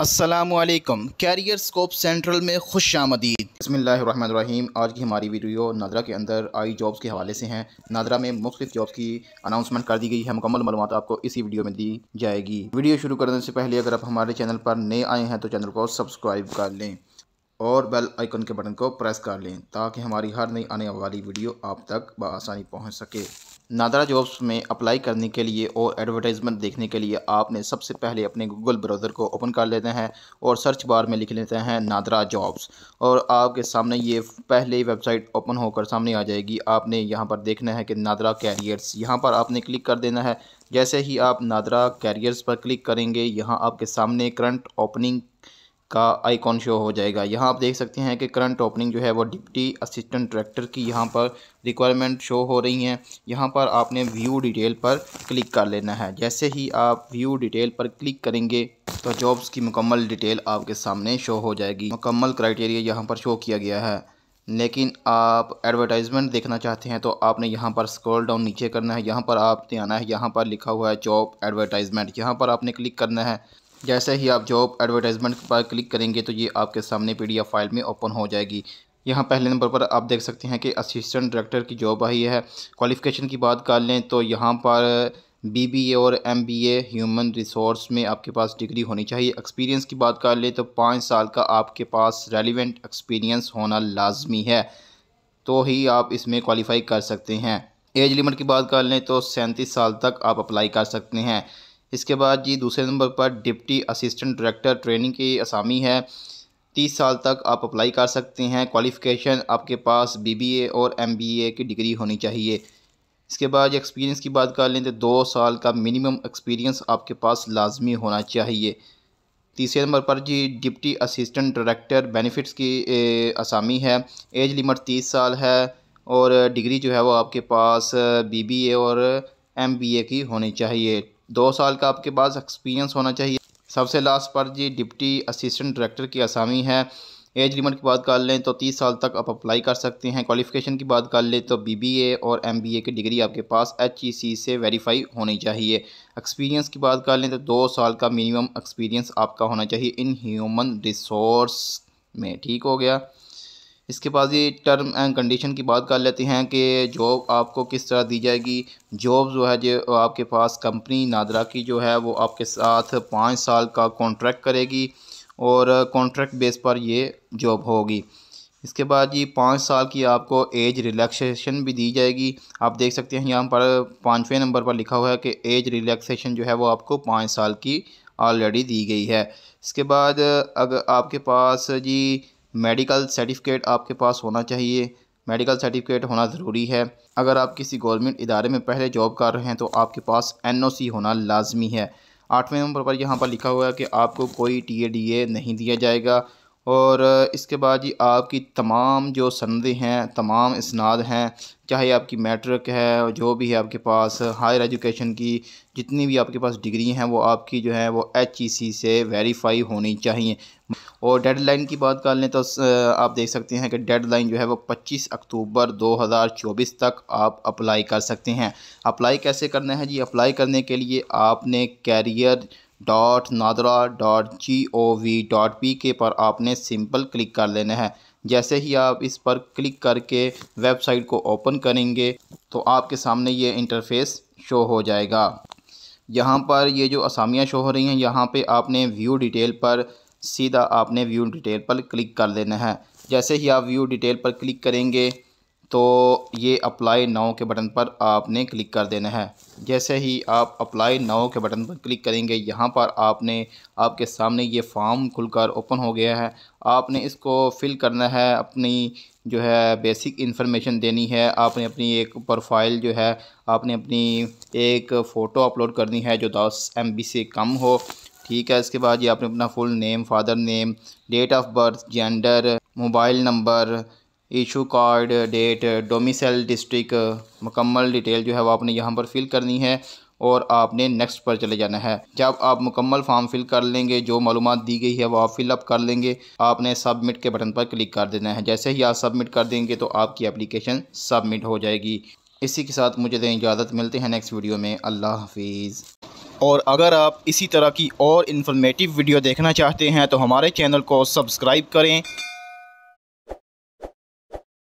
Aslam career scope central में खुश आमदीद बसमीम आज की हमारी वीडियो नादरा के अंदर आई जॉब्स के हवाले से हैं नादरा में मुख्तलिफ जॉब्स की अनाउंसमेंट कर दी गई है मुकम्मल मालूम आपको इसी वीडियो में दी जाएगी वीडियो शुरू करने से पहले अगर आप हमारे चैनल पर नए आए हैं तो चैनल को सब्सक्राइब कर लें और बेल आइकन के बटन को प्रेस कर लें ताकि हमारी हर नई आने वाली वीडियो आप तक बसानी पहुँच सके नादरा जॉब्स में अप्लाई करने के लिए और एडवर्टाइजमेंट देखने के लिए आपने सबसे पहले अपने गूगल ब्राउज़र को ओपन कर लेते हैं और सर्च बार में लिख लेते हैं नादरा जॉब्स और आपके सामने ये पहले वेबसाइट ओपन होकर सामने आ जाएगी आपने यहाँ पर देखना है कि नादरा कैरियर्स यहाँ पर आपने क्लिक कर देना है जैसे ही आप नादरा कैरियर्स पर क्लिक करेंगे यहाँ आपके सामने करंट ओपनिंग का आइकॉन शो हो जाएगा यहाँ आप देख सकते हैं कि करंट ओपनिंग जो है वो डिप्टी असिस्टेंट डायरेक्टर की यहाँ पर रिक्वायरमेंट शो हो रही हैं यहाँ पर आपने व्यू डिटेल पर क्लिक कर लेना है जैसे ही आप व्यू डिटेल पर क्लिक करेंगे तो जॉब्स की मुकम्मल डिटेल आपके सामने शो हो जाएगी मुकम्मल क्राइटेरिया यहाँ पर शो किया गया है लेकिन आप एडवर्टाइजमेंट देखना चाहते हैं तो आपने यहाँ पर स्क्रॉल डाउन नीचे करना है यहाँ पर आपने आना है यहाँ पर लिखा हुआ है जॉब एडवर्टाइजमेंट यहाँ पर आपने क्लिक करना है जैसे ही आप जॉब एडवर्टाइजमेंट पर क्लिक करेंगे तो ये आपके सामने पी फाइल में ओपन हो जाएगी यहाँ पहले नंबर पर आप देख सकते हैं कि असिस्टेंट डायरेक्टर की जॉब आई है क्वालिफ़िकेशन की बात कर लें तो यहाँ पर बीबीए और एमबीए ह्यूमन रिसोर्स में आपके पास डिग्री होनी चाहिए एक्सपीरियंस की बात कर लें तो पाँच साल का आपके पास रेलिवेंट एक्सपीरियंस होना लाजमी है तो ही आप इसमें क्वालिफ़ाई कर सकते हैं एज लिमिट की बात कर लें तो सैंतीस साल तक आप अप्लाई कर सकते हैं इसके बाद जी दूसरे नंबर पर डिप्टी असिस्टेंट डायरेक्टर ट्रेनिंग की असामी है तीस साल तक आप अप्लाई कर सकते हैं क्वालिफ़िकेशन आपके पास बीबीए और एमबीए की डिग्री होनी चाहिए इसके बाद एक्सपीरियंस की बात कर लें तो दो साल का मिनिमम एक्सपीरियंस आपके पास लाजमी होना चाहिए तीसरे नंबर पर जी डिप्टी असिस्टेंट डायरेक्टर बेनिफिट्स की आसामी असामी है एज लिमिट तीस साल है और डिग्री जो है वो आपके पास बीबीए और एमबीए की होनी चाहिए दो साल का आपके पास एक्सपीरियंस होना चाहिए सबसे लास्ट पर जी डिप्टी असिस्टेंट डायरेक्टर की आसामी है एज लिमिट की बात कर लें तो तीस साल तक आप अप्लाई कर सकते हैं क्वालिफिकेशन की बात कर लें तो बीबीए और एमबीए की डिग्री आपके पास एचईसी e से वेरीफाई होनी चाहिए एक्सपीरियंस की बात कर लें तो दो साल का मिनिमम एक्सपीरियंस आपका होना चाहिए इन ह्यूमन रिसोर्स में ठीक हो गया इसके बाद ये टर्म एंड कंडीशन की बात कर लेते हैं कि जॉब आपको किस तरह दी जाएगी जॉब जो है जो आपके पास कंपनी नादरा की जो है वो आपके साथ पाँच साल का कॉन्ट्रैक्ट करेगी और कॉन्ट्रैक्ट बेस पर ये जॉब होगी इसके बाद जी पाँच साल की आपको एज रिलैक्सेशन भी दी जाएगी आप देख सकते हैं यहाँ पर पाँचवें नंबर पर लिखा हुआ है कि एज रिलैक्सेशन जो है वो आपको पाँच साल की ऑलरेडी दी गई है इसके बाद अगर आपके पास जी मेडिकल सर्टिफिकेट आपके पास होना चाहिए मेडिकल सर्टिफिकेट होना ज़रूरी है अगर आप किसी गवर्नमेंट इदारे में पहले जॉब कर रहे हैं तो आपके पास एनओसी होना लाजमी है आठवें नंबर पर यहाँ पर लिखा हुआ है कि आपको कोई टीए नहीं दिया जाएगा और इसके बाद जी आपकी तमाम जो सनदें हैं तमाम इसनाद हैं चाहे आपकी मैट्रिक है और जो भी है आपके पास हायर एजुकेशन की जितनी भी आपके पास डिग्री हैं वो आपकी जो है वो एच ई सी से वेरीफाई होनी चाहिए और डेडलाइन की बात कर लें तो आप देख सकते हैं कि डेडलाइन जो है वो 25 अक्टूबर 2024 तक आप अप्लाई कर सकते हैं अप्लाई कैसे करना है जी अप्लाई करने के लिए आपने career dot NADRA dot G O V dot P K पर आपने सिंपल क्लिक कर लेना है जैसे ही आप इस पर क्लिक करके वेबसाइट को ओपन करेंगे तो आपके सामने ये इंटरफेस शो हो जाएगा यहाँ पर ये जो असामियाँ शो हो रही हैं यहाँ पे आपने व्यू डिटेल पर सीधा आपने व्यू डिटेल पर क्लिक कर लेना है जैसे ही आप व्यू डिटेल पर क्लिक करेंगे तो ये अप्लाई नाव के बटन पर आपने क्लिक कर देना है जैसे ही आप अप्लाई नाव के बटन पर क्लिक करेंगे यहाँ पर आपने आपके सामने ये फॉर्म खुलकर ओपन हो गया है आपने इसको फिल करना है अपनी जो है बेसिक इन्फॉर्मेशन देनी है आपने अपनी एक प्रोफाइल जो है आपने अपनी एक फ़ोटो अपलोड करनी है जो दस एम से कम हो ठीक है इसके बाद ये आपने अपना full name father name date of birth gender mobile number issue card date domicile district मुकम्मल डिटेल जो है वो आपने यहाँ पर फिल करनी है और आपने नेक्स्ट पर चले जाना है जब आप मुकम्मल फॉर्म फिल कर लेंगे जो मालूम दी गई है वो आप फिलअप कर लेंगे आपने सबमिट के बटन पर क्लिक कर देना है जैसे ही आप सबमिट कर देंगे तो आपकी एप्लीकेशन सबमिट हो जाएगी इसी के साथ मुझे दें इजाज़त मिलते हैं नेक्स्ट वीडियो में अल्लाह हाफिज़ और अगर आप इसी तरह की और इन्फॉर्मेटिव वीडियो देखना चाहते हैं तो हमारे चैनल को सब्सक्राइब करें